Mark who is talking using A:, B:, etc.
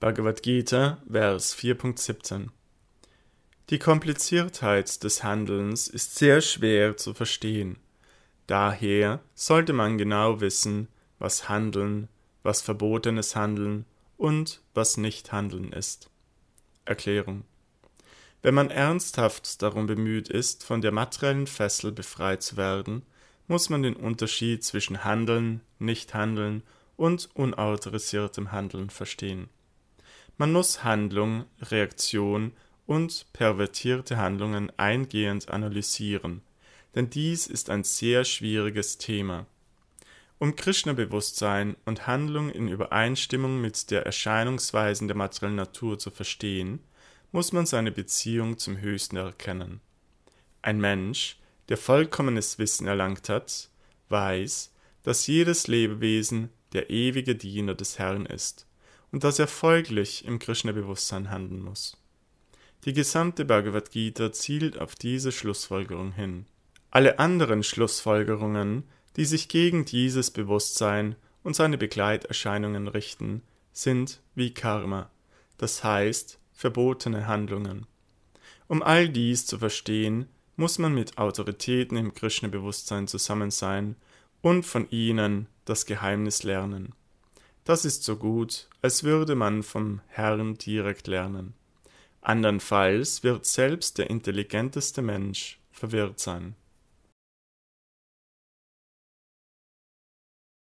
A: Bhagavad Gita, Vers 4.17 Die Kompliziertheit des Handelns ist sehr schwer zu verstehen. Daher sollte man genau wissen, was Handeln, was verbotenes Handeln und was Nichthandeln ist. Erklärung Wenn man ernsthaft darum bemüht ist, von der materiellen Fessel befreit zu werden, muss man den Unterschied zwischen Handeln, Nichthandeln und unautorisiertem Handeln verstehen. Man muss Handlung, Reaktion und pervertierte Handlungen eingehend analysieren, denn dies ist ein sehr schwieriges Thema. Um Krishna-Bewusstsein und Handlung in Übereinstimmung mit der Erscheinungsweisen der materiellen Natur zu verstehen, muss man seine Beziehung zum Höchsten erkennen. Ein Mensch, der vollkommenes Wissen erlangt hat, weiß, dass jedes Lebewesen der ewige Diener des Herrn ist und dass er folglich im Krishna-Bewusstsein handeln muss. Die gesamte Bhagavad Gita zielt auf diese Schlussfolgerung hin. Alle anderen Schlussfolgerungen, die sich gegen dieses Bewusstsein und seine Begleiterscheinungen richten, sind wie Karma, das heißt verbotene Handlungen. Um all dies zu verstehen, muss man mit Autoritäten im Krishna-Bewusstsein zusammen sein und von ihnen das Geheimnis lernen das ist so gut, als würde man vom Herrn direkt lernen. Andernfalls wird selbst der intelligenteste
B: Mensch verwirrt sein.